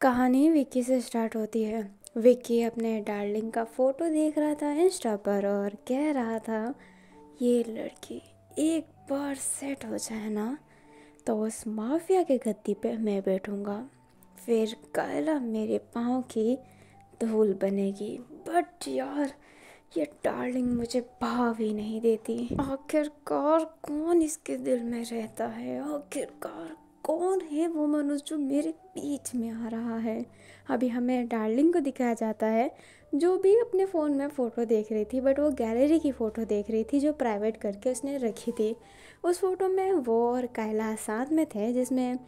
कहानी विक्की से स्टार्ट होती है विक्की अपने डार्लिंग का फ़ोटो देख रहा था इंस्टा पर और कह रहा था ये लड़की एक बार सेट हो जाए ना तो उस माफिया के गद्दी पे मैं बैठूँगा फिर कायला मेरे पाँव की धूल बनेगी बट यार ये डार्लिंग मुझे भाव ही नहीं देती आखिरकार कौन इसके दिल में रहता है आखिरकार कौन है वो मनुष्य जो मेरे बीच में आ रहा है अभी हमें डार्लिंग को दिखाया जाता है जो भी अपने फ़ोन में फ़ोटो देख रही थी बट वो गैलरी की फ़ोटो देख रही थी जो प्राइवेट करके उसने रखी थी उस फोटो में वो और कायला साथ में थे जिसमें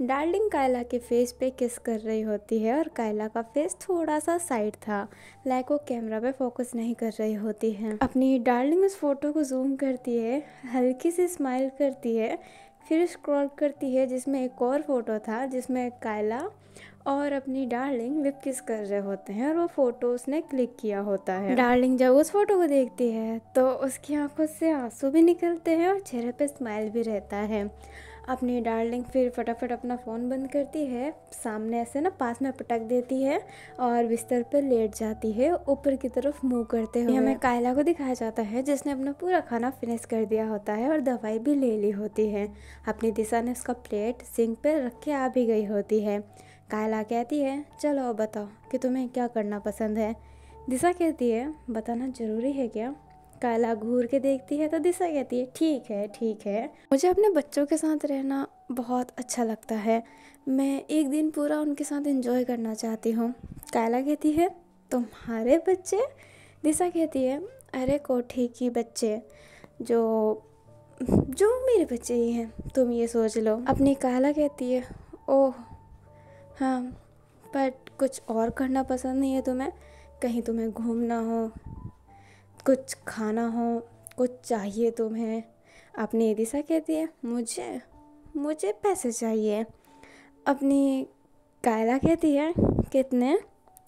डार्लिंग कायला के फेस पे किस कर रही होती है और कायला का फेस थोड़ा सा साइड था लाइक वो कैमरा पे फोकस नहीं कर रही होती है अपनी डार्लिंग उस फोटो को जूम करती है हल्की सी स्माइल करती है फिर स्क्रॉल करती है जिसमें एक और फ़ोटो था जिसमें कायला और अपनी डार्लिंग लिप किस कर रहे होते हैं और वो फ़ोटो उसने क्लिक किया होता है डार्लिंग जब उस फोटो को देखती है तो उसकी आंखों से आंसू भी निकलते हैं और चेहरे पे स्माइल भी रहता है अपनी डार्लिंग फिर फटाफट अपना फ़ोन बंद करती है सामने ऐसे ना पास में पटक देती है और बिस्तर पर लेट जाती है ऊपर की तरफ मुंह करते हुए हमें कायला को दिखाया जाता है जिसने अपना पूरा खाना फिनिश कर दिया होता है और दवाई भी ले ली होती है अपनी दिशा ने उसका प्लेट सिंक पर रख के आ भी गई होती है कायला कहती है चलो बताओ कि तुम्हें क्या करना पसंद है दिशा कहती है बताना ज़रूरी है क्या काला घूर के देखती है तो दिशा कहती है ठीक है ठीक है मुझे अपने बच्चों के साथ रहना बहुत अच्छा लगता है मैं एक दिन पूरा उनके साथ एंजॉय करना चाहती हूँ काला कहती है तुम्हारे बच्चे दिशा कहती है अरे कोठी की बच्चे जो जो मेरे बच्चे ही हैं तुम ये सोच लो अपनी काला कहती है ओह हाँ बट कुछ और करना पसंद नहीं है तुम्हें कहीं तुम्हें घूमना हो कुछ खाना हो कुछ चाहिए तुम्हें ये दिशा कहती है मुझे मुझे पैसे चाहिए अपनी कायला कहती है कितने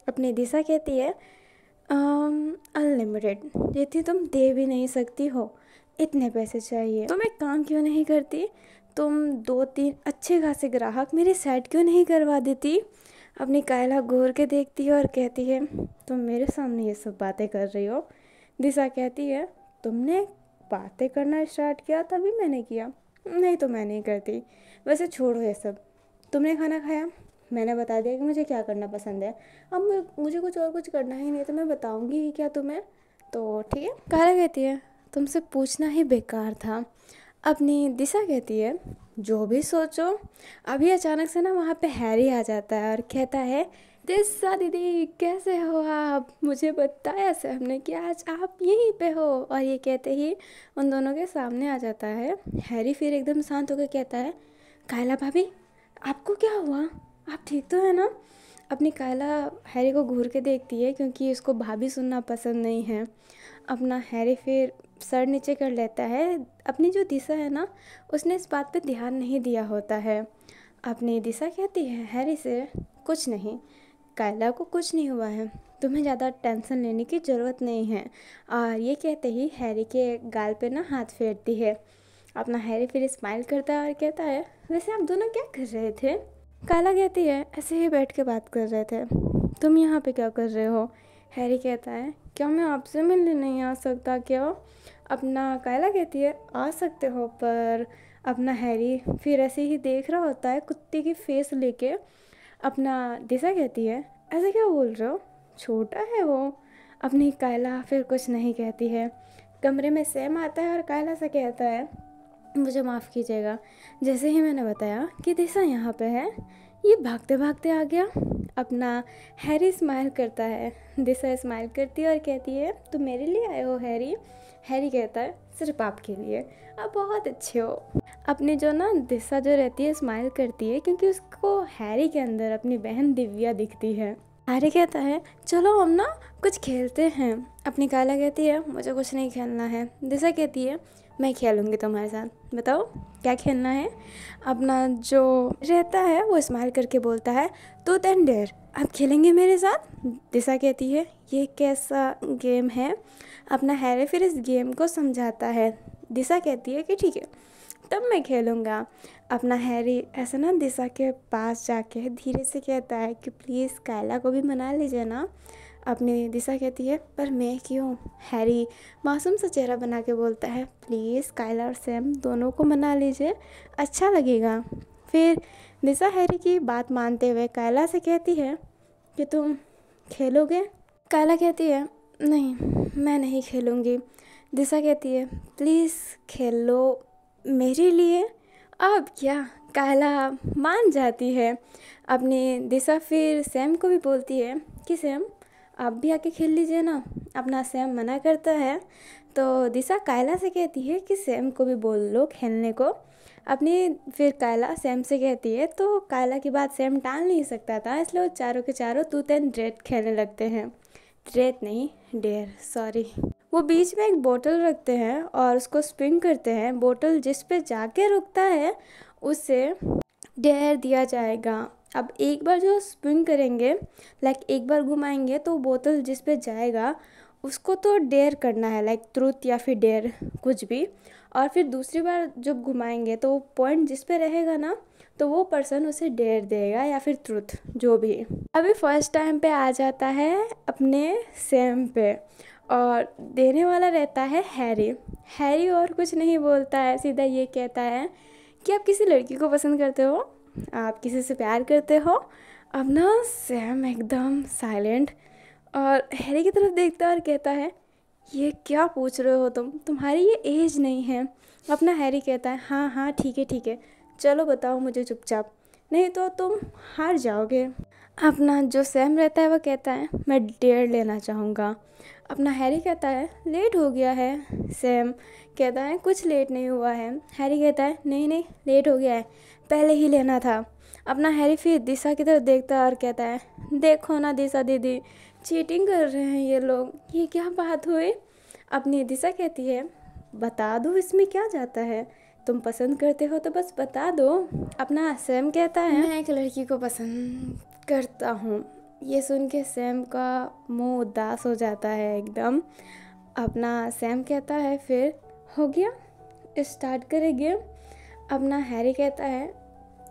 अपनी दिशा कहती है अनलिमिटेड यदि तुम दे भी नहीं सकती हो इतने पैसे चाहिए तो मैं काम क्यों नहीं करती तुम दो तीन अच्छे खासे ग्राहक मेरी सेट क्यों नहीं करवा देती अपनी कायला घूर के देखती है और कहती है तुम मेरे सामने ये सब बातें कर रही हो दिशा कहती है तुमने बातें करना स्टार्ट किया तभी मैंने किया नहीं तो मैं नहीं करती वैसे छोड़ो ये सब तुमने खाना खाया मैंने बता दिया कि मुझे क्या करना पसंद है अब मुझे कुछ और कुछ करना ही नहीं तो मैं बताऊँगी ही क्या तुम्हें तो ठीक है कहा कहती है तुमसे पूछना ही बेकार था अपनी दिशा कहती है जो भी सोचो अभी अचानक से ना वहाँ पे हैरी आ जाता है और कहता है दिशा दीदी कैसे हो आप मुझे बताया सर हमने कि आज आप यहीं पे हो और ये कहते ही उन दोनों के सामने आ जाता है हैरी फिर एकदम शांत होकर कहता है कायला भाभी आपको क्या हुआ आप ठीक तो है ना अपनी कायला हैरी को घूर के देखती है क्योंकि उसको भाभी सुनना पसंद नहीं है अपना हैरी फिर सर नीचे कर लेता है अपनी जो दिशा है ना उसने इस बात पे ध्यान नहीं दिया होता है अपनी दिशा कहती है हैरी से कुछ नहीं कायला को कुछ नहीं हुआ है तुम्हें ज़्यादा टेंशन लेने की ज़रूरत नहीं है और ये कहते ही हैरी के गाल पे ना हाथ फेरती है अपना हैरी फिर स्माइल करता है और कहता है वैसे आप दोनों क्या कर रहे थे काला कहती है ऐसे ही बैठ के बात कर रहे थे तुम यहाँ पे क्या कर रहे हो हैरी कहता है क्या मैं आपसे मिलने नहीं आ सकता क्या अपना कायला कहती है आ सकते हो पर अपना हैरी फिर ऐसे ही देख रहा होता है कुत्ते की फेस लेके अपना दिशा कहती है ऐसे क्या बोल रहे हो छोटा है वो अपनी कायला फिर कुछ नहीं कहती है कमरे में सैम आता है और कायला से कहता है मुझे माफ़ कीजिएगा जैसे ही मैंने बताया कि दिशा यहाँ पे है ये भागते भागते आ गया अपना हैरी स्माइल करता है दिशा स्माइल करती है और कहती है तुम मेरे लिए आए हो हैरी हैरी कहता है सिर्फ आपके लिए आप बहुत अच्छे हो अपनी जो ना दिशा जो रहती है स्माइल करती है क्योंकि उसको हैरी के अंदर अपनी बहन दिव्या दिखती है हैरी कहता है चलो हम ना कुछ खेलते हैं अपनी काला कहती है मुझे कुछ नहीं खेलना है दिशा कहती है मैं खेलूँगी तुम्हारे साथ बताओ क्या खेलना है अपना जो रहता है वो स्माइल करके बोलता है तो देन डेर आप खेलेंगे मेरे साथ दिशा कहती है ये कैसा गेम है अपना हैरे फिर इस गेम को समझाता है दिशा कहती है कि ठीक है तब मैं खेलूँगा अपना हैरी ऐसा ना दिशा के पास जाके धीरे से कहता है कि प्लीज़ कायला को भी मना लीजिए ना अपनी दिशा कहती है पर मैं क्यों हैरी मासूम सा चेहरा बना के बोलता है प्लीज़ कायला और सैम दोनों को मना लीजिए अच्छा लगेगा फिर निशा हैरी की बात मानते हुए कायला से कहती है कि तुम खेलोगे कायला कहती है नहीं मैं नहीं खेलूँगी दिशा कहती है प्लीज़ खेल लो मेरे लिए अब क्या कायला मान जाती है अपनी दिशा फिर सैम को भी बोलती है कि सैम आप भी आके खेल लीजिए ना अपना सैम मना करता है तो दिशा कायला से कहती है कि सैम को भी बोल लो खेलने को अपनी फिर कायला सैम से कहती है तो कायला की बात सैम टाल नहीं सकता था इसलिए वो चारों के चारों तू एंड ड्रेट खेलने लगते हैं ड्रेट नहीं डेयर सॉरी वो बीच में एक बोतल रखते हैं और उसको स्पिन करते हैं बोतल जिस पे जाके रुकता है उसे डेयर दिया जाएगा अब एक बार जो स्पिन करेंगे लाइक एक बार घुमाएंगे तो बोतल जिस पे जाएगा उसको तो डेयर करना है लाइक ट्रुथ या फिर डेयर कुछ भी और फिर दूसरी बार जब घुमाएंगे तो पॉइंट जिस पे रहेगा ना तो वो पर्सन उसे डेयर देगा या फिर ट्रुथ जो भी अभी फर्स्ट टाइम पे आ जाता है अपने सेम पे और देने वाला रहता है हैरी हैरी और कुछ नहीं बोलता है सीधा ये कहता है कि आप किसी लड़की को पसंद करते हो आप किसी से प्यार करते हो अब ना सैम एकदम साइलेंट और हैरी की तरफ देखता है और कहता है ये क्या पूछ रहे हो तुम तुम्हारी ये एज नहीं है अपना हैरी कहता है हाँ हाँ ठीक है ठीक है चलो बताओ मुझे चुपचाप नहीं तो तुम हार जाओगे अपना जो सैम रहता है वह कहता है मैं डेयर लेना चाहूँगा अपना हैरी कहता है लेट हो गया है सैम कहता है कुछ लेट नहीं हुआ है हैरी कहता है नहीं नहीं लेट हो गया है पहले ही लेना था अपना हैरी फिर दिशा की तरफ देखता है और कहता है देखो ना दिशा दीदी चीटिंग कर रहे हैं ये लोग ये क्या बात हुई अपनी दिशा कहती है बता दो इसमें क्या जाता है तुम पसंद करते हो तो बस बता दो अपना सैम कहता है मैं एक लड़की को पसंद करता हूँ ये सुन के सैम का मुंह उदास हो जाता है एकदम अपना सैम कहता है फिर हो गया स्टार्ट करेंगे अपना हैरी कहता है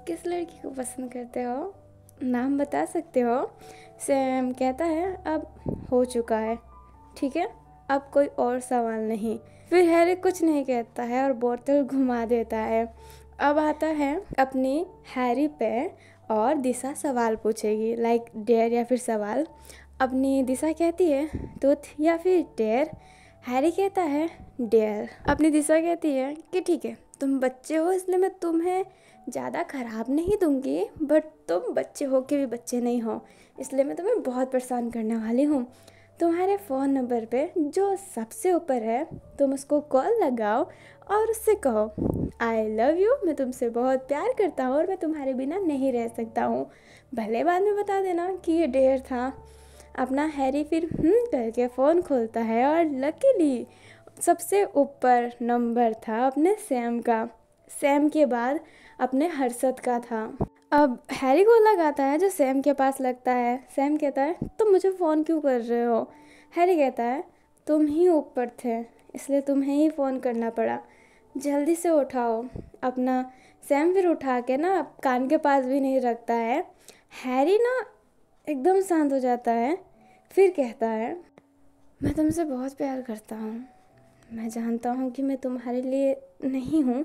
किस लड़की को पसंद करते हो नाम बता सकते हो सैम कहता है अब हो चुका है ठीक है अब कोई और सवाल नहीं फिर हैरी कुछ नहीं कहता है और बोतल घुमा देता है अब आता है अपनी हैरी पे और दिशा सवाल पूछेगी लाइक डेयर या फिर सवाल अपनी दिशा कहती है तुथ या फिर डेयर हैरी कहता है डेयर अपनी दिशा कहती है कि ठीक है तुम बच्चे हो इसलिए मैं तुम्हें ज़्यादा ख़राब नहीं दूंगी बट तुम बच्चे हो के भी बच्चे नहीं हो इसलिए मैं तुम्हें बहुत परेशान करने वाली हूँ तुम्हारे फ़ोन नंबर पे जो सबसे ऊपर है तुम उसको कॉल लगाओ और उससे कहो आई लव यू मैं तुमसे बहुत प्यार करता हूँ और मैं तुम्हारे बिना नहीं रह सकता हूँ भले बाद में बता देना कि ये डेयर था अपना हैरी फिर हम हम्म करके फ़ोन खोलता है और लकीली सबसे ऊपर नंबर था अपने सैम का सैम के बाद अपने हर्षद का था अब हैरी को लगाता है जो सैम के पास लगता है सैम कहता है तुम मुझे फ़ोन क्यों कर रहे हो हैरी कहता है तुम ही ऊपर थे इसलिए तुम्हें ही फ़ोन करना पड़ा जल्दी से उठाओ अपना सैम फिर उठा के ना कान के पास भी नहीं रखता है हैरी ना एकदम शांत हो जाता है फिर कहता है मैं तुमसे बहुत प्यार करता हूँ मैं जानता हूँ कि मैं तुम्हारे लिए नहीं हूँ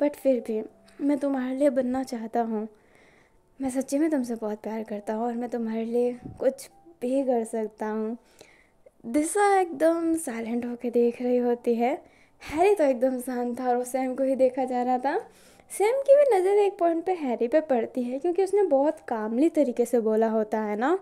बट फिर भी मैं तुम्हारे लिए बनना चाहता हूँ मैं सच्ची में तुमसे बहुत प्यार करता हूँ और मैं तुम्हारे लिए कुछ भी कर सकता हूँ दिशा एकदम साइलेंट होकर देख रही होती है हैरी तो एकदम शांत था और सैम को ही देखा जा रहा था सैम की भी नज़र एक पॉइंट पे हैरी पे पड़ती है क्योंकि उसने बहुत कामली तरीके से बोला होता है ना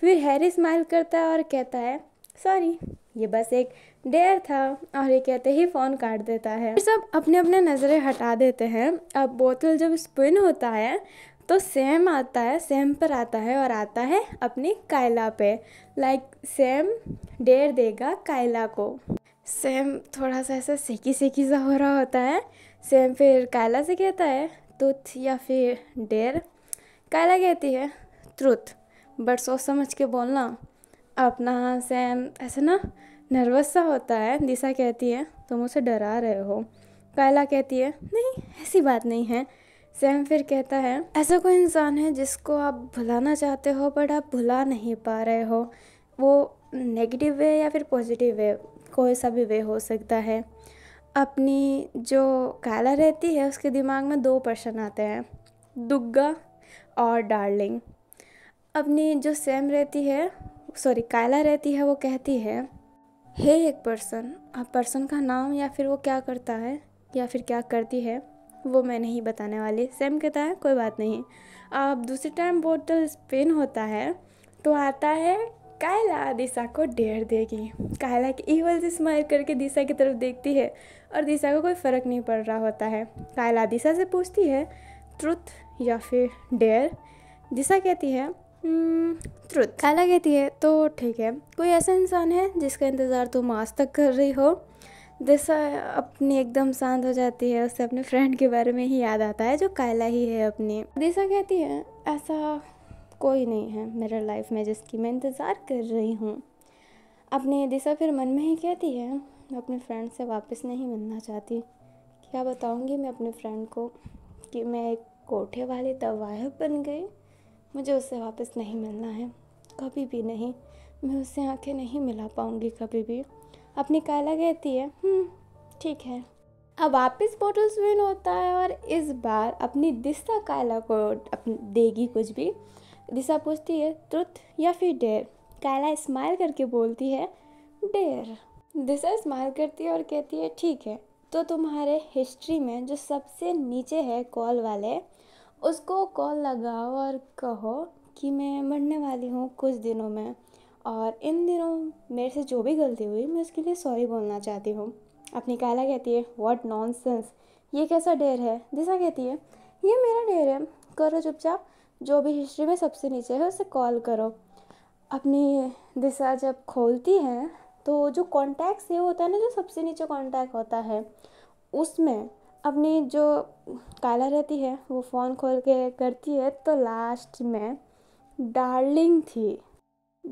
फिर हैरी स्माइल करता है और कहता है सॉरी ये बस एक डेयर था और ये कहते ही फ़ोन काट देता है सब अपने अपने नज़रें हटा देते हैं अब बोतल जब स्पिन होता है तो सेम आता है सेम पर आता है और आता है अपनी कायला पे लाइक सेम डेयर देगा कायला को सेम थोड़ा सा ऐसा सेकी सेकी सा हो रहा होता है सेम फिर कायला से कहता है तुथ या फिर डेर कायला कहती है त्रुथ बट सोच समझ के बोलना अपना सेम ऐसे ना नर्वस सा होता है दिशा कहती है तुम उसे डरा रहे हो कायला कहती है नहीं ऐसी बात नहीं है सैम फिर कहता है ऐसा कोई इंसान है जिसको आप भुलाना चाहते हो बट आप भुला नहीं पा रहे हो वो नेगेटिव वे या फिर पॉजिटिव वे कोई सा भी वे हो सकता है अपनी जो काला रहती है उसके दिमाग में दो पर्सन आते हैं दुग्गा और डार्लिंग अपनी जो सैम रहती है सॉरी कायला रहती है वो कहती है है एक पर्सन अब पर्सन का नाम या फिर वो क्या करता है या फिर क्या करती है वो मैं नहीं बताने वाली सेम कहता है कोई बात नहीं अब दूसरे टाइम बोतल स्पिन होता है तो आता है कायला दिशा को डेर देगी कायला की ईवल से स्माइल करके दिशा की तरफ देखती है और दिशा को कोई फ़र्क नहीं पड़ रहा होता है कायला दिशा से पूछती है ट्रुथ या फिर डेयर दिशा कहती है ट्रुथ खाला कहती है तो ठीक है कोई ऐसा इंसान है जिसका इंतज़ार तुम आज तक कर रही हो दिशा अपनी एकदम शांत हो जाती है उससे अपने फ्रेंड के बारे में ही याद आता है जो कायला ही है अपनी दिशा कहती है ऐसा कोई नहीं है मेरे लाइफ में जिसकी मैं इंतज़ार कर रही हूँ अपनी दिशा फिर मन में ही कहती है मैं अपने फ्रेंड से वापस नहीं मिलना चाहती क्या बताऊँगी मैं अपने फ्रेंड को कि मैं एक कोठे वाले तवाह बन गई मुझे उससे वापस नहीं मिलना है कभी भी नहीं मैं उससे आंखें नहीं मिला पाऊँगी कभी भी अपनी काला कहती है हम्म, ठीक है अब वापस बोटल स्विन होता है और इस बार अपनी दिशा कायला को देगी कुछ भी दिशा पूछती है ट्रुथ या फिर डेर कायला स्माइल करके बोलती है डेर दिशा स्माइल करती है और कहती है ठीक है तो तुम्हारे हिस्ट्री में जो सबसे नीचे है कॉल वाले उसको कॉल लगाओ और कहो कि मैं मरने वाली हूँ कुछ दिनों में और इन दिनों मेरे से जो भी गलती हुई मैं उसके लिए सॉरी बोलना चाहती हूँ अपनी काला कहती है नॉन सेंस ये कैसा डेर है दिशा कहती है ये मेरा डेर है करो चुपचाप जो भी हिस्ट्री में सबसे नीचे है उसे कॉल करो अपनी दिशा जब खोलती है तो जो कॉन्टैक्ट सेव होता है ना जो सबसे नीचे कॉन्टैक्ट होता है उसमें अपनी जो काला रहती है वो फ़ोन खोल के करती है तो लास्ट में डार्लिंग थी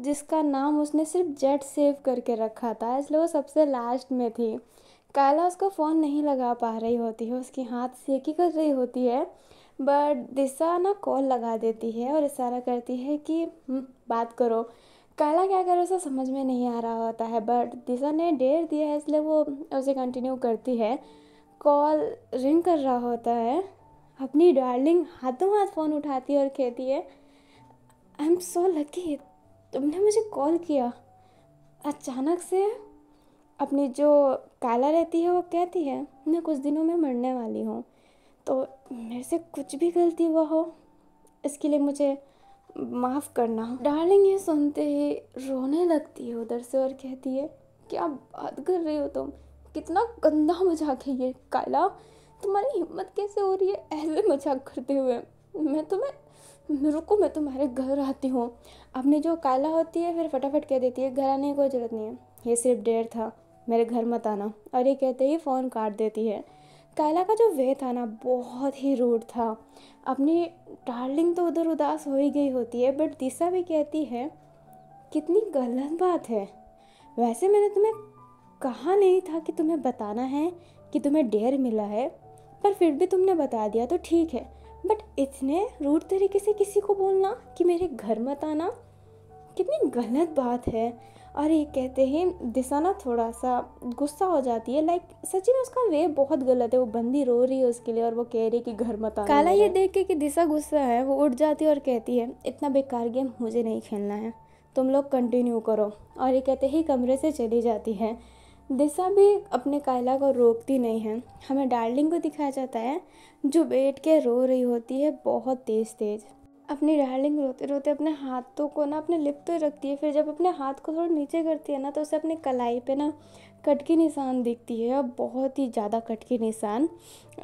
जिसका नाम उसने सिर्फ जेट सेव करके रखा था इसलिए वो सबसे लास्ट में थी काला उसका फ़ोन नहीं लगा पा रही होती है उसकी हाथ सेकी कर रही होती है बट दिशा ना कॉल लगा देती है और इशारा करती है कि हम्म, बात करो काला क्या करे उसे समझ में नहीं आ रहा होता है बट दिशा ने डेर दिया है इसलिए वो उसे कंटिन्यू करती है कॉल रिंग कर रहा होता है अपनी डार्लिंग हाथों हाथ फ़ोन उठाती है और कहती है आई एम सो लकी तुमने मुझे कॉल किया अचानक से अपनी जो काला रहती है वो कहती है मैं कुछ दिनों में मरने वाली हूँ तो मेरे से कुछ भी गलती हुआ हो इसके लिए मुझे माफ़ करना डार्लिंग ये सुनते ही रोने लगती है उधर से और कहती है क्या बात कर रही हो तुम कितना गंदा मजाक है ये कायला तुम्हारी हिम्मत कैसे हो रही है ऐसे मजाक करते हुए मैं तुम्हें तो रुको मैं तुम्हारे घर आती हूँ अपने जो काला होती है फिर फटाफट कह देती है घर आने की कोई ज़रूरत नहीं है ये सिर्फ डेर था मेरे घर मत आना और ये कहते ही फ़ोन काट देती है कायला का जो वे था ना बहुत ही रूड था अपनी डार्लिंग तो उधर उदास हो ही गई होती है बट दिशा भी कहती है कितनी गलत बात है वैसे मैंने तुम्हें कहा नहीं था कि तुम्हें बताना है कि तुम्हें डेयर मिला है पर फिर भी तुमने बता दिया तो ठीक है बट इतने रूट तरीके से किसी को बोलना कि मेरे घर मत आना कितनी गलत बात है और ये कहते हैं दिशा ना थोड़ा सा गुस्सा हो जाती है लाइक सच में उसका वे बहुत गलत है वो बंदी रो रही है उसके लिए और वो कह रही है कि घर मत आना काला ये देख के कि दिशा गुस्सा है वो उठ जाती है और कहती है इतना बेकार गेम मुझे नहीं खेलना है तुम लोग कंटिन्यू करो और ये कहते ही कमरे से चली जाती है दिशा भी अपने कायला को रोकती नहीं है हमें डार्लिंग को दिखाया जाता है जो बैठ के रो रही होती है बहुत तेज़ तेज़ अपनी डार्लिंग रोते रोते अपने हाथों को ना अपने लिप पे रखती है फिर जब अपने हाथ को थोड़ा नीचे करती है ना तो उसे अपने कलाई पे ना कट के निशान दिखती है और बहुत ही ज़्यादा कट के निशान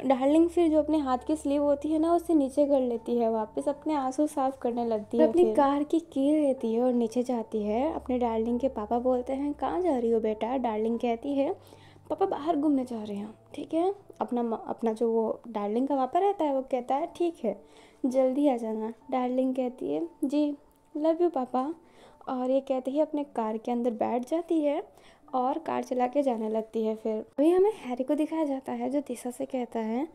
डार्लिंग फिर जो अपने हाथ की स्लीव होती है ना उसे नीचे कर लेती है वापस अपने आंसू साफ करने लगती है अपनी कार की की रहती है और नीचे जाती है अपने डार्लिंग के पापा बोलते हैं कहाँ जा रही हो बेटा डार्लिंग कहती है पापा बाहर घूमने जा रहे हैं ठीक है अपना अपना जो वो डार्लिंग का पापा रहता है वो कहता है ठीक है जल्दी आ जाना डार्लिंग कहती है जी लव यू पापा और ये कहते ही अपने कार के अंदर बैठ जाती है और कार चला के जाने लगती है फिर अभी हमें हैरी को दिखाया जाता है जो दिशा से कहता है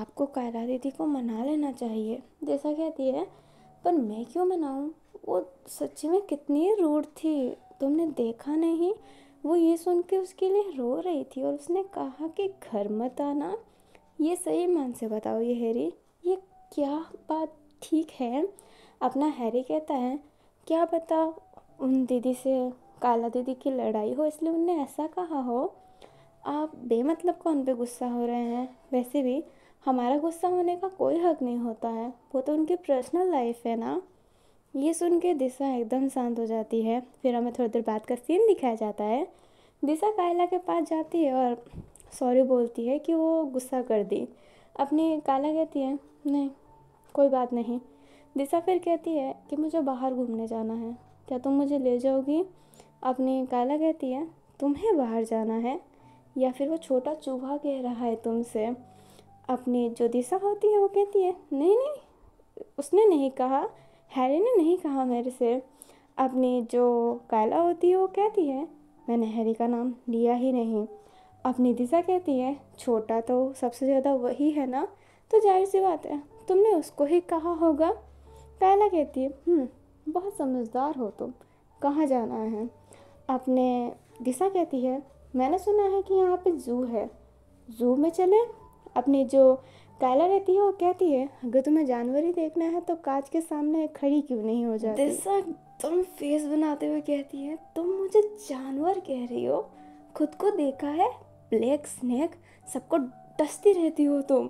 आपको कायरा दीदी को मना लेना चाहिए दिशा कहती है पर मैं क्यों मनाऊँ वो सच्ची में कितनी रूड थी तुमने देखा नहीं वो ये सुन के उसके लिए रो रही थी और उसने कहा कि घर मत आना ये सही मान से बताओ ये हैरी क्या बात ठीक है अपना हैरी कहता है क्या पता उन दीदी से काला दीदी की लड़ाई हो इसलिए उनने ऐसा कहा हो आप बेमतलब कौन पे गुस्सा हो रहे हैं वैसे भी हमारा गुस्सा होने का कोई हक नहीं होता है वो तो उनकी पर्सनल लाइफ है ना ये सुन के दिशा एकदम शांत हो जाती है फिर हमें थोड़ी देर बाद का सीन दिखाया जाता है दिशा कायला के पास जाती है और सॉरी बोलती है कि वो गुस्सा कर दी अपनी काला कहती है नहीं कोई बात नहीं दिशा फिर कहती है कि मुझे बाहर घूमने जाना है क्या तुम मुझे ले जाओगी अपनी काला कहती है तुम्हें बाहर जाना है या फिर वो छोटा चूहा कह रहा है तुमसे अपनी जो दिशा होती है वो कहती है नहीं नहीं उसने नहीं कहा हैरी ने नहीं कहा मेरे से अपनी जो काला होती है वो कहती है मैंने हैरी का नाम लिया ही नहीं अपनी दिशा कहती है छोटा तो सबसे ज़्यादा वही है ना तो जाहिर सी बात है तुमने उसको ही कहा होगा पहला कहती है हम्म, बहुत समझदार हो तुम कहाँ जाना है अपने दिशा कहती है मैंने सुना है कि यहाँ पे जू है जू में चले अपनी जो काला रहती है वो कहती है अगर तुम्हें जानवर ही देखना है तो कांच के सामने खड़ी क्यों नहीं हो जाती दिशा तुम फेस बनाते हुए कहती है तुम मुझे जानवर कह रही हो खुद को देखा है ब्लैक स्नैक सबको डसती रहती हो तुम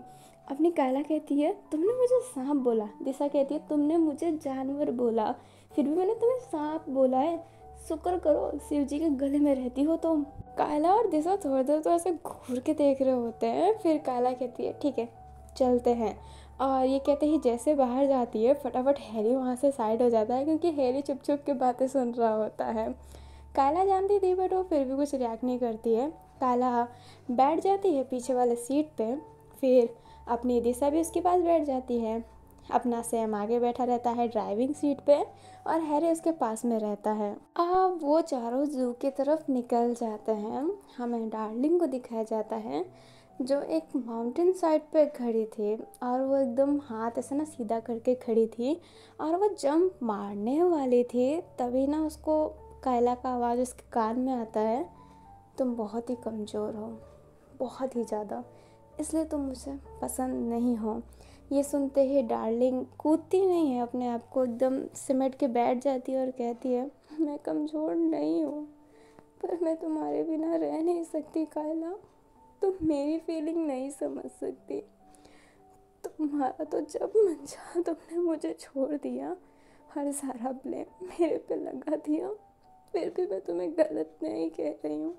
अपनी काला कहती है तुमने मुझे सांप बोला दिशा कहती है तुमने मुझे जानवर बोला फिर भी मैंने तुम्हें सांप बोला है शुक्र करो शिव जी के गले में रहती हो तुम कायला काला और दिशा थोड़ी देर तो ऐसे घूर के देख रहे होते हैं फिर काला कहती है ठीक है चलते हैं और ये कहते ही जैसे बाहर जाती है फटाफट हैरी वहाँ से साइड हो जाता है क्योंकि हैरी चुप चुप के बातें सुन रहा होता है काला जानती थी बट वो फिर भी कुछ रिएक्ट नहीं करती है काला बैठ जाती है पीछे वाले सीट पे फिर अपनी दिशा भी उसके पास बैठ जाती है अपना सैम आगे बैठा रहता है ड्राइविंग सीट पे और हैरी उसके पास में रहता है अब वो चारों जू की तरफ निकल जाते हैं हमें डार्लिंग को दिखाया जाता है जो एक माउंटेन साइड पर खड़ी थी और वो एकदम हाथ ऐसे ना सीधा करके खड़ी थी और वो जंप मारने वाली थी तभी ना उसको कायला का आवाज़ उसके कान में आता है तुम बहुत ही कमज़ोर हो बहुत ही ज़्यादा इसलिए तुम मुझे पसंद नहीं हो ये सुनते ही डार्लिंग कूदती नहीं है अपने आप को एकदम सिमट के बैठ जाती है और कहती है मैं कमज़ोर नहीं हूँ पर मैं तुम्हारे बिना रह नहीं सकती कायला तुम मेरी फीलिंग नहीं समझ सकती तुम्हारा तो जब मन चाह तुमने मुझे छोड़ दिया हर सारा ब्लेम मेरे पे लगा दिया फिर भी मैं तुम्हें गलत नहीं कह रही हूँ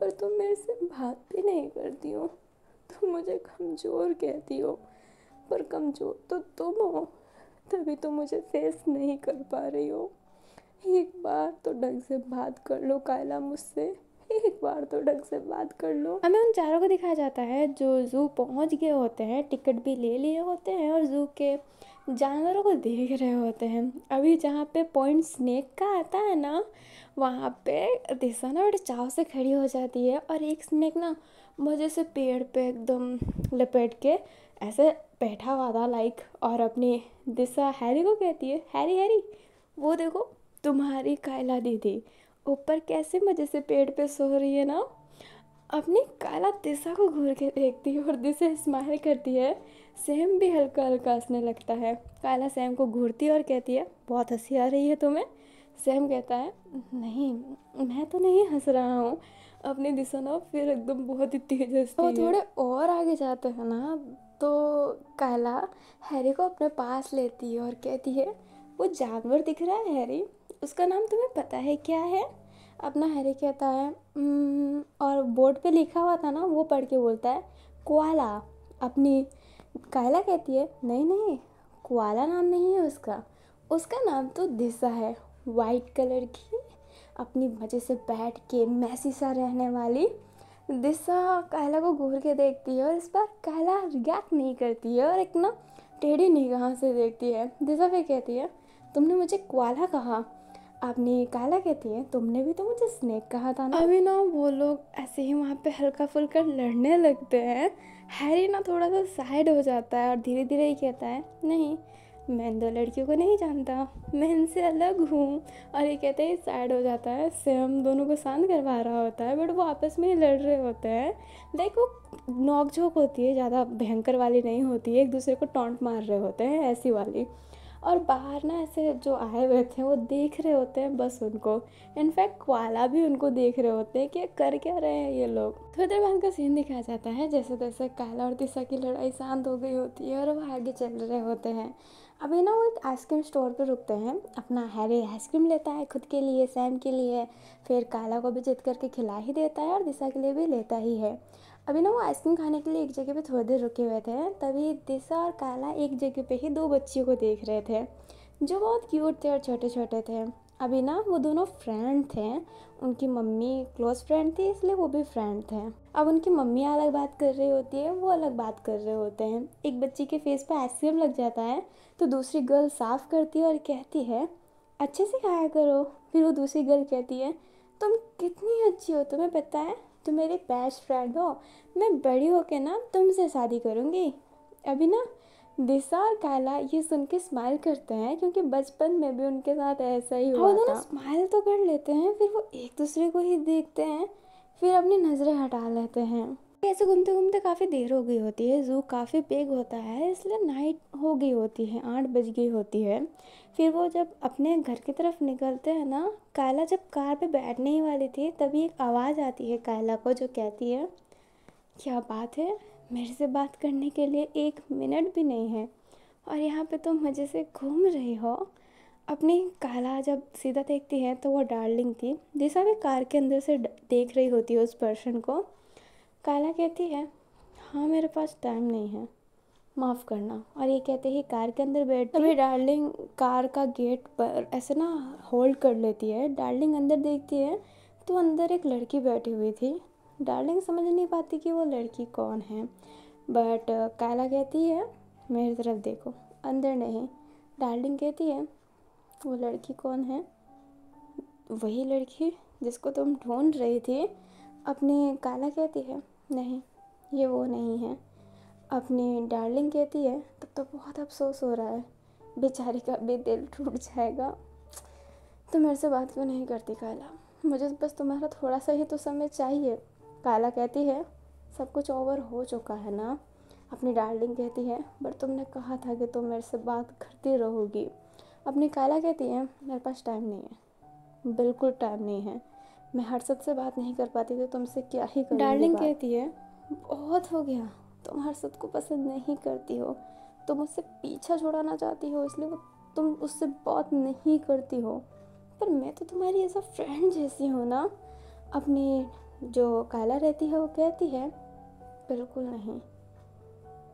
पर तुम मेरे से बात भी नहीं करती हो तुम तो मुझे कमज़ोर कहती हो पर कमज़ोर तो तुम हो तभी तो मुझे फेस नहीं कर पा रही हो एक बार तो ढंग से बात कर लो कायला मुझसे एक बार तो ढंग से बात कर लो हमें उन चारों को दिखाया जाता है जो जू पहुंच गए होते हैं टिकट भी ले लिए होते हैं और जू के जानवरों को देख रहे होते हैं अभी जहाँ पे पॉइंट स्नेक का आता है ना वहाँ पे दिशा ना बड़े चाव से खड़ी हो जाती है और एक स्नेक ना मज़े से पेड़ पे एकदम लपेट के ऐसे बैठा हुआ था लाइक और अपने दिशा हैरी को कहती है हैरी हैरी वो देखो तुम्हारी कायला दीदी ऊपर कैसे मज़े से पेड़ पे सो रही है ना अपनी काला दिशा को घूर के देखती है और दिशा स्माइल करती है सैम भी हल्का हल्का हंसने लगता है काला सैम को घूरती है और कहती है बहुत हंसी आ रही है तुम्हें सैम कहता है नहीं मैं तो नहीं हंस रहा हूँ अपनी दिशा ना फिर एकदम बहुत ही तेज हंसती वो तो थोड़े और आगे जाते हैं ना तो कहला हैरी को अपने पास लेती है और कहती है वो जानवर दिख रहा है हैरी उसका नाम तुम्हें पता है क्या है अपना हैरी कहता है और बोर्ड पे लिखा हुआ था ना वो पढ़ के बोलता है कोआला अपनी कायला कहती है नहीं नहीं कोआला नाम नहीं है उसका उसका नाम तो दिशा है वाइट कलर की अपनी मज़े से बैठ के मैसी सा रहने वाली दिशा कहला को घूर के देखती है और इस बार कहला रिएक्ट नहीं करती है और एक ना टेढ़ी निगाह से देखती है दिशा फिर कहती है तुमने मुझे क्वाला कहा आपने काला कहती है तुमने भी तो मुझे स्नेक कहा था ना अभी ना वो लोग ऐसे ही वहाँ पे हल्का फुल्का लड़ने लगते हैं हैरी ना थोड़ा सा साइड हो जाता है और धीरे धीरे ही कहता है नहीं मैं इन दो लड़कियों को नहीं जानता मैं इनसे अलग हूँ और ये कहते हैं सैड हो जाता है सेम दोनों को शांत करवा रहा होता है बट वो आपस में ही लड़ रहे होते हैं लाइक वो नोक झोंक होती है ज़्यादा भयंकर वाली नहीं होती है एक दूसरे को टोंट मार रहे होते हैं ऐसी वाली और बाहर ना ऐसे जो आए हुए थे वो देख रहे होते हैं बस उनको इनफैक्ट क्वाला भी उनको देख रहे होते हैं कि कर क्या रहे हैं ये लोग थोड़ी तो देर बाद का सीन दिखाया जाता है जैसे तैसे काला और दिशा की लड़ाई शांत हो गई होती है और वो आगे चल रहे होते हैं अभी ना वो एक आइसक्रीम स्टोर पर रुकते हैं अपना हैरी आइसक्रीम लेता है खुद के लिए सैम के लिए फिर काला को भी जिद करके खिला ही देता है और दिशा के लिए भी लेता ही है अभी ना वो आइसक्रीम खाने के लिए एक जगह पे थोड़ी देर रुके हुए थे तभी दिशा और काला एक जगह पे ही दो बच्चियों को देख रहे थे जो बहुत क्यूट थे और छोटे छोटे थे अभी ना वो दोनों फ्रेंड थे उनकी मम्मी क्लोज फ्रेंड थी इसलिए वो भी फ्रेंड थे अब उनकी मम्मी अलग बात कर रही होती है वो अलग बात कर रहे होते हैं एक बच्ची के फेस पर आइसक्रीम लग जाता है तो दूसरी गर्ल साफ़ करती है और कहती है अच्छे से खाया करो फिर वो दूसरी गर्ल कहती है तुम कितनी अच्छी हो तुम्हें पता है तुम मेरी बेस्ट फ्रेंड हो मैं बड़ी होके ना तुमसे शादी करूँगी अभी ना दिशा और कायला ये सुन के स्माइल करते हैं क्योंकि बचपन में भी उनके साथ ऐसा ही हुआ दोनों हाँ, स्माइल तो कर लेते हैं फिर वो एक दूसरे को ही देखते हैं फिर अपनी नज़रें हटा लेते हैं ऐसे घूमते घूमते काफ़ी देर हो गई होती है जू काफ़ी पेग होता है इसलिए नाइट हो गई होती है आठ बज गई होती है फिर वो जब अपने घर की तरफ निकलते हैं ना कायला जब कार पे बैठने ही वाली थी तभी एक आवाज़ आती है कायला को जो कहती है क्या बात है मेरे से बात करने के लिए एक मिनट भी नहीं है और यहाँ पे तुम मज़े से घूम रही हो अपनी काला जब सीधा देखती है तो वो डार्लिंग थी जैसा भी कार के अंदर से देख रही होती है उस पर्सन को काला कहती है हाँ मेरे पास टाइम नहीं है माफ़ करना और ये कहते ही कार के अंदर बैठ अभी डार्लिंग कार का गेट पर ऐसे ना होल्ड कर लेती है डार्लिंग अंदर देखती है तो अंदर एक लड़की बैठी हुई थी डार्लिंग समझ नहीं पाती कि वो लड़की कौन है बट uh, काला कहती है मेरी तरफ देखो अंदर नहीं डार्लिंग कहती है वो लड़की कौन है वही लड़की जिसको तुम ढूंढ रही थी अपने काला कहती है नहीं ये वो नहीं है अपनी डार्लिंग कहती है तब तो बहुत अफसोस हो रहा है बेचारे का भी दिल टूट जाएगा तो मेरे से बात क्यों नहीं करती काला मुझे बस तुम्हारा थोड़ा सा ही तो समय चाहिए काला कहती है सब कुछ ओवर हो चुका है ना अपनी डार्लिंग कहती है बट तुमने कहा था कि तुम मेरे से बात करती रहोगी अपनी काला कहती है मेरे पास टाइम नहीं है बिल्कुल टाइम नहीं है मैं हर सद से बात नहीं कर पाती तो तुमसे क्या ही करूँगी डार्लिंग कहती है बहुत हो गया तुम हर सद को पसंद नहीं करती हो तुम उससे पीछा छुड़ाना चाहती हो इसलिए वो तुम उससे बात नहीं करती हो पर मैं तो तुम्हारी ऐसा फ्रेंड जैसी हूँ ना अपनी जो काला रहती है वो कहती है बिल्कुल नहीं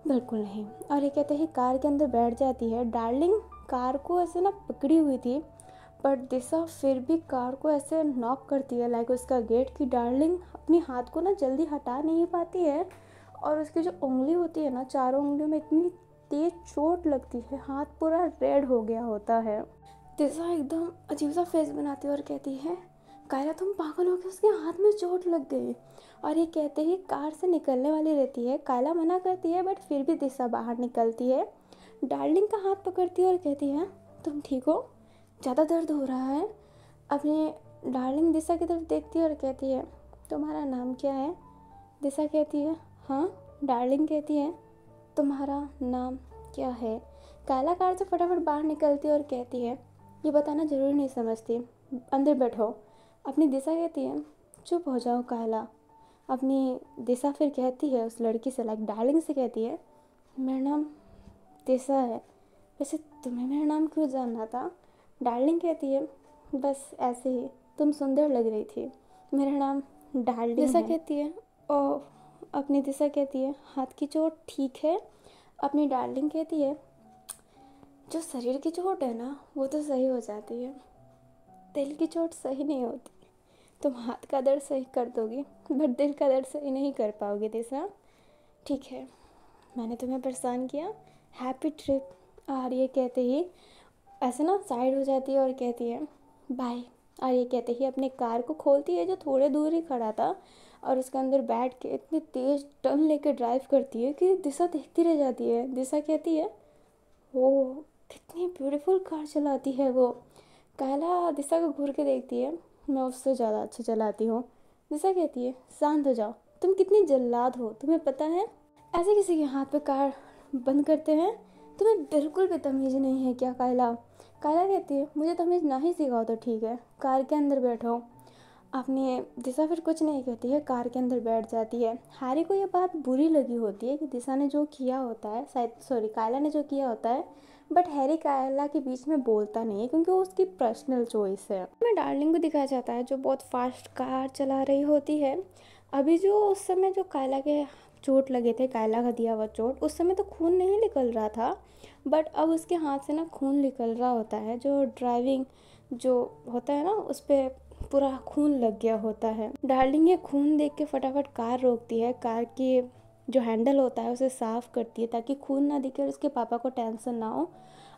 बिल्कुल नहीं और ये कहते हैं कार के अंदर बैठ जाती है डार्लिंग कार को ऐसे ना पकड़ी हुई थी बट दिशा फिर भी कार को ऐसे नॉक करती है लाइक उसका गेट की डार्लिंग अपनी हाथ को ना जल्दी हटा नहीं पाती है और उसकी जो उंगली होती है ना चारों उंगलियों में इतनी तेज चोट लगती है हाथ पूरा रेड हो गया होता है दिशा एकदम अजीब सा फेस बनाती है और कहती है कायरा तुम पागल हो गए उसके हाथ में चोट लग गई और ये कहते ही कार से निकलने वाली रहती है कायला मना करती है बट फिर भी दिशा बाहर निकलती है डार्लिंग का हाथ पकड़ती है और कहती है तुम ठीक हो ज़्यादा दर्द हो रहा है अपने डार्लिंग दिशा की तरफ देखती है और कहती है तुम्हारा नाम क्या है दिशा कहती है हाँ डार्लिंग कहती है तुम्हारा नाम क्या है कायला कार से फटाफट बाहर निकलती है और कहती है ये बताना ज़रूरी नहीं समझती अंदर बैठो अपनी दिशा कहती है चुप हो जाओ काला अपनी दिशा फिर कहती है उस लड़की से लाइक डार्लिंग से कहती है मेरा नाम दिशा है वैसे तुम्हें मेरा नाम क्यों जानना था डार्लिंग कहती है बस ऐसे ही तुम सुंदर लग रही थी मेरा नाम डार्लिंग दिशा कहती है और अपनी दिशा कहती है हाथ की चोट ठीक है अपनी डार्लिंग कहती है जो शरीर की चोट है ना वो तो सही हो जाती है दिल की चोट सही नहीं होती तुम हाथ का दर्द सही कर दोगे बट दिल का दर्द सही नहीं कर पाओगे दिशा ठीक है मैंने तुम्हें परेशान किया हैप्पी ट्रिप ये कहते ही ऐसे ना साइड हो जाती है और कहती है बाय ये कहते ही अपने कार को खोलती है जो थोड़े दूर ही खड़ा था और उसके अंदर बैठ के इतनी तेज़ टर्न लेके ड्राइव करती है कि दिशा देखती रह जाती है दिशा कहती है वो कितनी ब्यूटीफुल कार चलाती है वो कहला दिशा को घूर के देखती है मैं उससे ज़्यादा अच्छे चलाती हूँ दिशा कहती है शांत हो जाओ तुम कितनी जल्लाद हो तुम्हें पता है ऐसे किसी के हाथ पे कार बंद करते हैं तुम्हें बिल्कुल भी तमीज नहीं है क्या कायला कायला कहती है मुझे तमीज ना ही सिखाओ तो ठीक है कार के अंदर बैठो आपने दिशा फिर कुछ नहीं कहती है कार के अंदर बैठ जाती है हारी को यह बात बुरी लगी होती है कि दिशा ने जो किया होता है शायद सॉरी कायला ने जो किया होता है बट हैरी कायला के बीच में बोलता नहीं है क्योंकि वो उसकी पर्सनल चॉइस है मैं डार्लिंग को दिखाया जाता है जो बहुत फास्ट कार चला रही होती है अभी जो उस समय जो कायला के चोट लगे थे कायला का दिया हुआ चोट उस समय तो खून नहीं निकल रहा था बट अब उसके हाथ से ना खून निकल रहा होता है जो ड्राइविंग जो होता है ना उस पर पूरा खून लग गया होता है डार्लिंग ये खून देख के फटाफट कार रोकती है कार की जो हैंडल होता है उसे साफ़ करती है ताकि खून ना दिखे और उसके पापा को टेंसन ना हो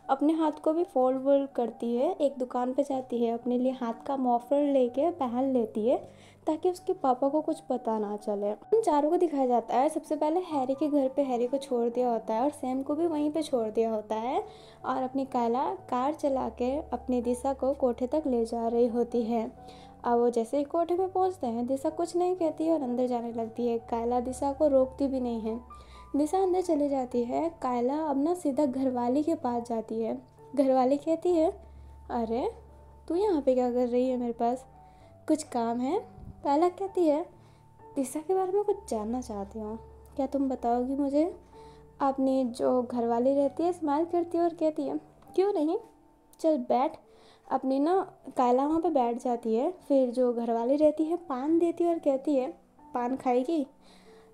अपने हाथ को भी फोल्ड वोल्ड करती है एक दुकान पे जाती है अपने लिए हाथ का मॉफलर लेके पहन लेती है ताकि उसके पापा को कुछ पता ना चले उन चारों को दिखाया जाता है सबसे पहले हैरी के घर पे हैरी को छोड़ दिया होता है और सैम को भी वहीं पे छोड़ दिया होता है और अपनी काला कार चला के अपनी दिशा को कोठे तक ले जा रही होती है अब वो जैसे ही कोठे में पहुंचते हैं दिशा कुछ नहीं कहती और अंदर जाने लगती है कायला दिशा को रोकती भी नहीं है दिशा अंदर चली जाती है कायला अब ना सीधा घरवाली के पास जाती है घरवाली कहती है अरे तू यहाँ पे क्या कर रही है मेरे पास कुछ काम है कायला कहती है दिशा के बारे में कुछ जानना चाहती हूँ क्या तुम बताओगी मुझे अपनी जो घरवाली रहती है स्माइल करती है और कहती है क्यों नहीं चल बैठ अपनी ना कायला वहाँ पे बैठ जाती है फिर जो घरवाली रहती है पान देती है और कहती है पान खाएगी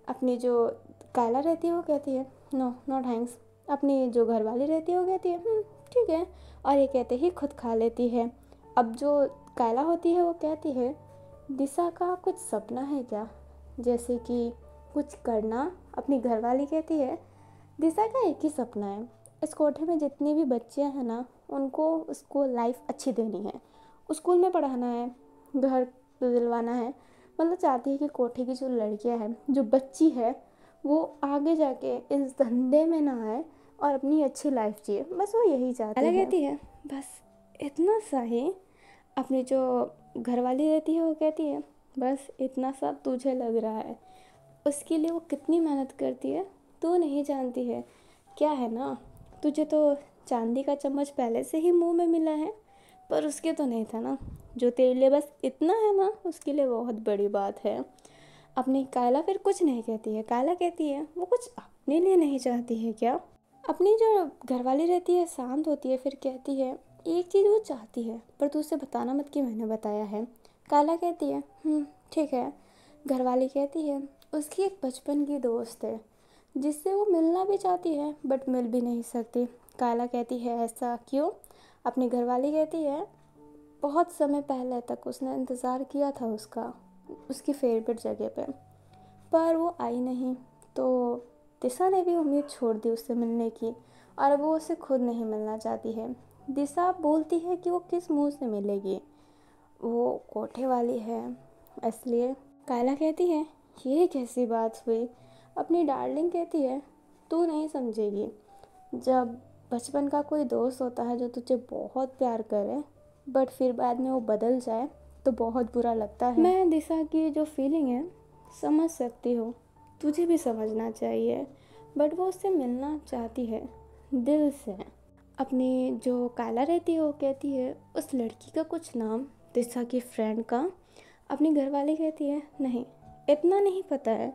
अपनी जो कायला रहती है वो कहती है नो नो थैंक्स अपनी जो घरवाली रहती है वो कहती है हम्म, ठीक है और ये कहते ही खुद खा लेती है अब जो कायला होती है वो कहती है दिशा का कुछ सपना है क्या जैसे कि कुछ करना अपनी घरवाली कहती है दिशा का एक ही सपना है इस कोठे में जितने भी बच्चे हैं ना उनको उसको लाइफ अच्छी देनी है स्कूल में पढ़ाना है घर दिलवाना है मतलब चाहती है कि कोठे की जो लड़कियाँ हैं जो बच्ची है वो आगे जाके इस धंधे में ना आए और अपनी अच्छी लाइफ जिए बस वो यही चाहती है कहती है बस इतना सा ही अपनी जो घर वाली रहती है वो कहती है बस इतना सा तुझे लग रहा है उसके लिए वो कितनी मेहनत करती है तू नहीं जानती है क्या है ना तुझे तो चांदी का चम्मच पहले से ही मुंह में मिला है पर उसके तो नहीं था ना जो तेरे लिए बस इतना है ना उसके लिए बहुत बड़ी बात है अपनी कायला फिर कुछ नहीं कहती है कायला कहती है वो कुछ अपने लिए नहीं चाहती है क्या अपनी जो घरवाली रहती है शांत होती है फिर कहती है एक चीज़ वो चाहती है पर तू उसे बताना मत कि मैंने बताया है काला कहती है हम्म, ठीक है घरवाली कहती है उसकी एक बचपन की दोस्त है जिससे वो मिलना भी चाहती है बट मिल भी नहीं सकती काला कहती है ऐसा क्यों अपनी घरवाली कहती है बहुत समय पहले तक उसने इंतज़ार किया था उसका उसकी फेवरेट जगह पे पर वो आई नहीं तो दिशा ने भी उम्मीद छोड़ दी उससे मिलने की और वो उसे खुद नहीं मिलना चाहती है दिशा बोलती है कि वो किस मुंह से मिलेगी वो कोठे वाली है इसलिए काला कहती है ये कैसी बात हुई अपनी डार्लिंग कहती है तू नहीं समझेगी जब बचपन का कोई दोस्त होता है जो तुझे बहुत प्यार करे बट फिर बाद में वो बदल जाए तो बहुत बुरा लगता है मैं दिशा की जो फीलिंग है समझ सकती हूँ तुझे भी समझना चाहिए बट वो उससे मिलना चाहती है दिल से अपनी जो काला रहती है वो कहती है उस लड़की का कुछ नाम दिशा की फ्रेंड का अपनी घरवाली कहती है नहीं इतना नहीं पता है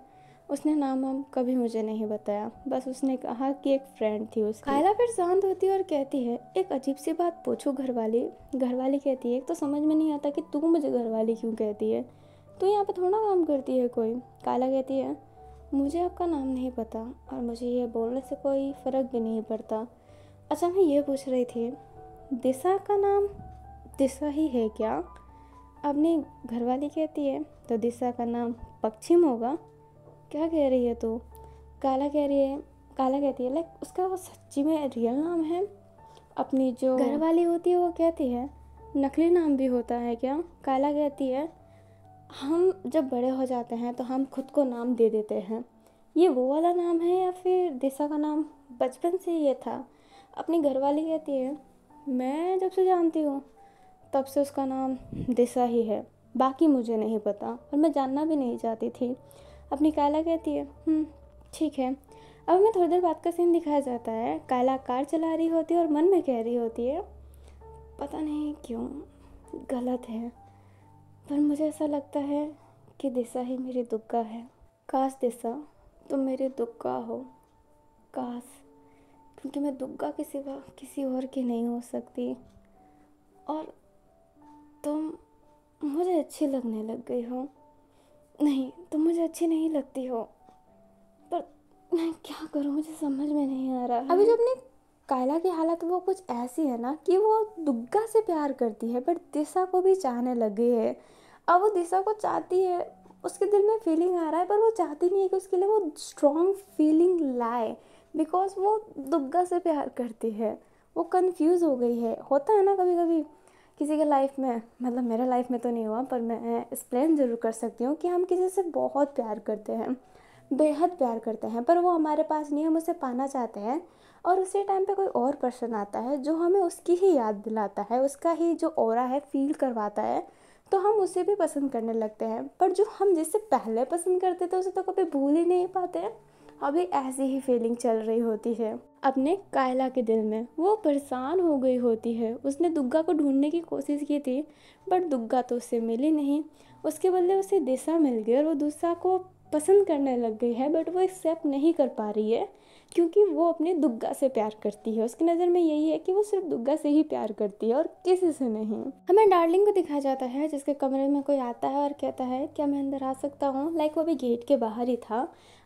उसने नाम वाम कभी मुझे नहीं बताया बस उसने कहा कि एक फ्रेंड थी उसकी कायला फिर शांत होती है और कहती है एक अजीब सी बात पूछो घरवाली घरवाली कहती है तो समझ में नहीं आता कि तू मुझे घरवाली क्यों कहती है तू यहाँ पर थोड़ा काम करती है कोई काला कहती है मुझे आपका नाम नहीं पता और मुझे ये बोलने से कोई फ़र्क भी नहीं पड़ता अच्छा मैं ये पूछ रही थी दिशा का नाम दिशा ही है क्या अपनी घरवाली कहती है तो दिशा का नाम पश्चिम होगा क्या कह रही है तो काला कह रही है काला कहती है लाइक उसका वो सच्ची में रियल नाम है अपनी जो घर वाली होती है वो कहती है नकली नाम भी होता है क्या काला कहती है हम जब बड़े हो जाते हैं तो हम खुद को नाम दे देते हैं ये वो वाला नाम है या फिर दिशा का नाम बचपन से ये था अपनी घर वाली कहती है मैं जब से जानती हूँ तब से उसका नाम दिशा ही है बाकी मुझे नहीं पता और मैं जानना भी नहीं चाहती थी अब निकाला कहती है हम्म, ठीक है अब हमें थोड़ी देर बाद का सीन दिखाया जाता है काला कार चला रही होती है और मन में कह रही होती है पता नहीं क्यों गलत है पर मुझे ऐसा लगता है कि दिशा ही मेरी दुग्गा है काश दिशा तुम मेरे दुक्का हो काश क्योंकि मैं दुग्गा के सिवा किसी और की नहीं हो सकती और तुम मुझे अच्छी लगने लग गई हो नहीं तुम मुझे अच्छी नहीं लगती हो पर मैं क्या करूँ मुझे समझ में नहीं आ रहा अभी जो अपनी कायला की हालत वो कुछ ऐसी है ना कि वो दुग्गा से प्यार करती है बट दिशा को भी चाहने लग गई है अब वो दिशा को चाहती है उसके दिल में फीलिंग आ रहा है पर वो चाहती नहीं है कि उसके लिए वो स्ट्रॉन्ग फीलिंग लाए बिकॉज वो दुग्गा से प्यार करती है वो कंफ्यूज हो गई है होता है ना कभी कभी किसी के लाइफ में मतलब मेरे लाइफ में तो नहीं हुआ पर मैं एक्सप्लेन ज़रूर कर सकती हूँ कि हम किसी से बहुत प्यार करते हैं बेहद प्यार करते हैं पर वो हमारे पास नहीं हम उसे पाना चाहते हैं और उसी टाइम पे कोई और पर्सन आता है जो हमें उसकी ही याद दिलाता है उसका ही जो और है फील करवाता है तो हम उसे भी पसंद करने लगते हैं पर जो हम जिससे पहले पसंद करते थे उसे तो कभी भूल ही नहीं पाते हैं अभी ऐसी ही फीलिंग चल रही होती है अपने कायला के दिल में वो परेशान हो गई होती है उसने दुग्गा को ढूंढने की कोशिश की थी बट दुग्गा तो उसे मिली नहीं उसके बदले उसे दिशा मिल गई और वो दूसरा को पसंद करने लग गई है बट वो एक्सेप्ट नहीं कर पा रही है क्योंकि वो अपने दुग्गा से प्यार करती है उसकी नज़र में यही है कि वो सिर्फ दुग्गा से ही प्यार करती है और किसी से नहीं हमें डार्लिंग को दिखाया जाता है जिसके कमरे में कोई आता है और कहता है क्या मैं अंदर आ सकता हूँ लाइक वो अभी गेट के बाहर ही था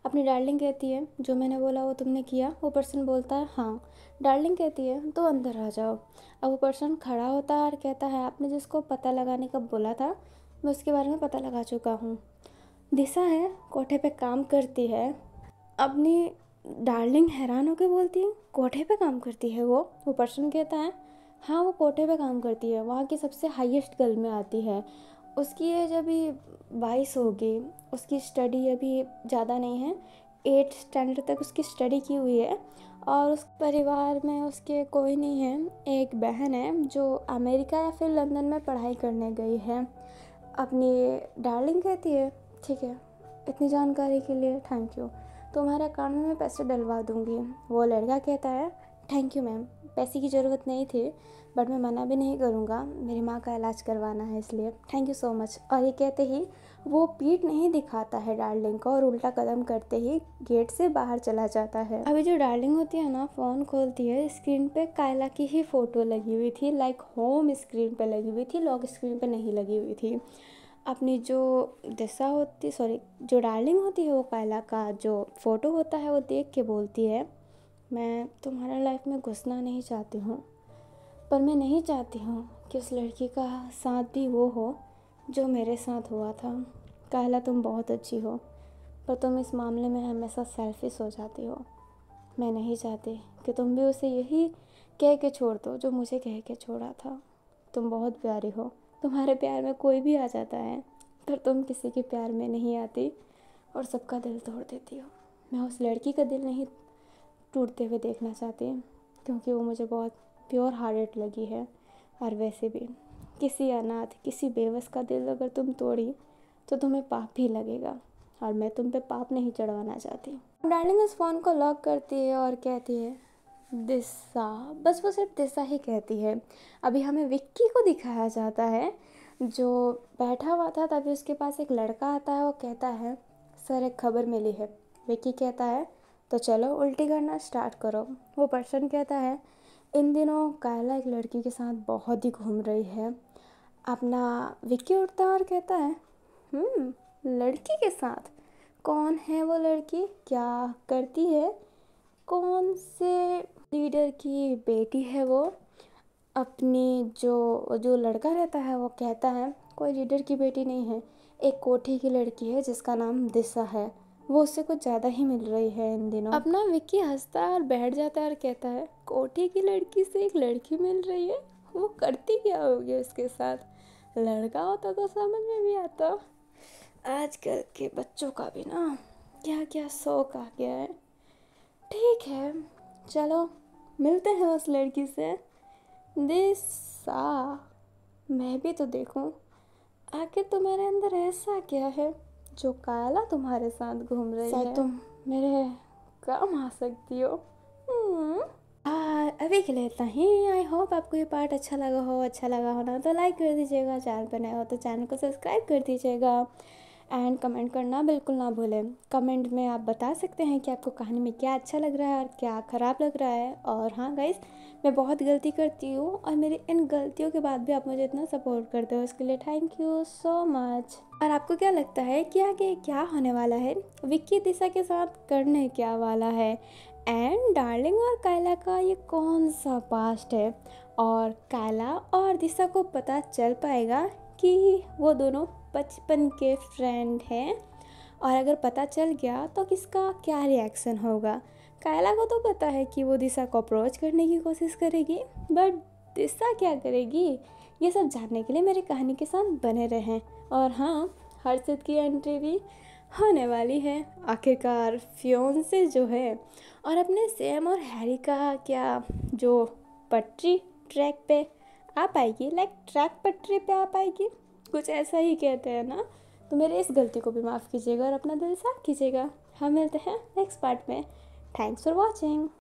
अपनी डार्लिंग कहती है जो मैंने बोला वो तुमने किया वो पर्सन बोलता है हाँ डार्लिंग कहती है तो अंदर आ जाओ अब वो पर्सन खड़ा होता है और कहता है आपने जिसको पता लगाने का बोला था मैं उसके बारे में पता लगा चुका हूँ दिशा है कोठे पे काम करती है अपनी डार्लिंग हैरान होकर बोलती है कोठे पे काम करती है वो वो पर्सन कहता है हाँ वो कोठे पे काम करती है वहाँ की सबसे हाईएस्ट गर्ल में आती है उसकी एज अभी बाईस होगी उसकी स्टडी अभी ज़्यादा नहीं है एट स्टैंडर्ड तक उसकी स्टडी की हुई है और उस परिवार में उसके कोई नहीं है एक बहन है जो अमेरिका या फिर लंदन में पढ़ाई करने गई है अपनी डार्लिंग कहती है ठीक है इतनी जानकारी के लिए थैंक यू तुम्हारे अकाउंट में मैं पैसे डलवा दूँगी वो लड़का कहता है थैंक यू मैम पैसे की ज़रूरत नहीं थी बट मैं मना भी नहीं करूँगा मेरी माँ का इलाज करवाना है इसलिए थैंक यू सो मच और ये कहते ही वो पीठ नहीं दिखाता है डार्लिंग को और उल्टा कदम करते ही गेट से बाहर चला जाता है अभी जो डार्लिंग होती है ना फ़ोन खोलती है स्क्रीन पे कायला की ही फ़ोटो लगी हुई थी लाइक होम स्क्रीन पे लगी हुई थी लॉक स्क्रीन पे नहीं लगी हुई थी अपनी जो दिशा होती सॉरी जो डार्लिंग होती है वो कायला का जो फ़ोटो होता है वो देख के बोलती है मैं तुम्हारा लाइफ में घुसना नहीं चाहती हूँ पर मैं नहीं चाहती हूँ कि उस लड़की का साथ भी वो हो जो मेरे साथ हुआ था कहला तुम बहुत अच्छी हो पर तुम इस मामले में हमेशा सेल्फिश हो जाती हो मैं नहीं चाहती कि तुम भी उसे यही कह के छोड़ दो जो मुझे कह के छोड़ा था तुम बहुत प्यारी हो तुम्हारे प्यार में कोई भी आ जाता है पर तुम किसी के प्यार में नहीं आती और सबका दिल तोड़ देती हो मैं उस लड़की का दिल नहीं टूटते हुए देखना चाहती क्योंकि वो मुझे बहुत प्योर हार्टेड लगी है और वैसे भी किसी अनाथ किसी बेवस का दिल अगर तुम तोड़ी तो तुम्हें पाप भी लगेगा और मैं तुम पे पाप नहीं चढ़वाना चाहती डार्लिंग उस फ़ोन को लॉक करती है और कहती है दिशा बस वो सिर्फ दिशा ही कहती है अभी हमें विक्की को दिखाया जाता है जो बैठा हुआ था तभी उसके पास एक लड़का आता है वो कहता है सर एक खबर मिली है विक्की कहता है तो चलो उल्टी करना स्टार्ट करो वो पर्सन कहता है इन दिनों कायला एक लड़की के साथ बहुत ही घूम रही है अपना विक्की उठता है और कहता है हम्म, लड़की के साथ कौन है वो लड़की क्या करती है कौन से लीडर की बेटी है वो अपनी जो जो लड़का रहता है वो कहता है कोई लीडर की बेटी नहीं है एक कोठी की लड़की है जिसका नाम दिशा है वो उससे कुछ ज़्यादा ही मिल रही है इन दिनों अपना विक्की हंसता है और बैठ जाता है और कहता है कोठी की लड़की से एक लड़की मिल रही है वो करती क्या होगी उसके साथ लड़का होता तो समझ में भी आता आजकल के बच्चों का भी ना क्या क्या शौक आ गया है ठीक है चलो मिलते हैं उस लड़की से दिशा मैं भी तो देखूं आखिर तुम्हारे अंदर ऐसा क्या है जो काला तुम्हारे साथ घूम रही है तुम मेरे काम आ सकती हो हम्म। अभी के लिए इतना ही आई होप आपको ये पार्ट अच्छा लगा हो अच्छा लगा हो ना तो लाइक कर दीजिएगा चैनल पर नया हो तो चैनल को सब्सक्राइब कर दीजिएगा एंड कमेंट करना बिल्कुल ना भूलें कमेंट में आप बता सकते हैं कि आपको कहानी में क्या अच्छा लग रहा है और क्या ख़राब लग रहा है और हाँ गाइज मैं बहुत गलती करती हूँ और मेरी इन गलतियों के बाद भी आप मुझे इतना सपोर्ट करते हो इसके लिए थैंक यू सो मच और आपको क्या लगता है कि आगे क्या होने वाला है विक्की दिशा के साथ करने क्या वाला है एंड डार्लिंग और कायला का ये कौन सा पास्ट है और कायला और दिशा को पता चल पाएगा कि वो दोनों बचपन के फ्रेंड हैं और अगर पता चल गया तो किसका क्या रिएक्शन होगा कायला को तो पता है कि वो दिशा को अप्रोच करने की कोशिश करेगी बट दिशा क्या करेगी ये सब जानने के लिए मेरी कहानी के साथ बने रहें और हाँ हर्षित की एंट्री भी होने वाली है आखिरकार फ्योन से जो है और अपने सेम और हैरी का क्या जो पटरी ट्रैक पे आ पाएगी लाइक ट्रैक पटरी पे आ पाएगी कुछ ऐसा ही कहते हैं ना तो मेरे इस गलती को भी माफ़ कीजिएगा और अपना दिल साफ कीजिएगा हम मिलते हैं नेक्स्ट पार्ट में थैंक्स फॉर वॉचिंग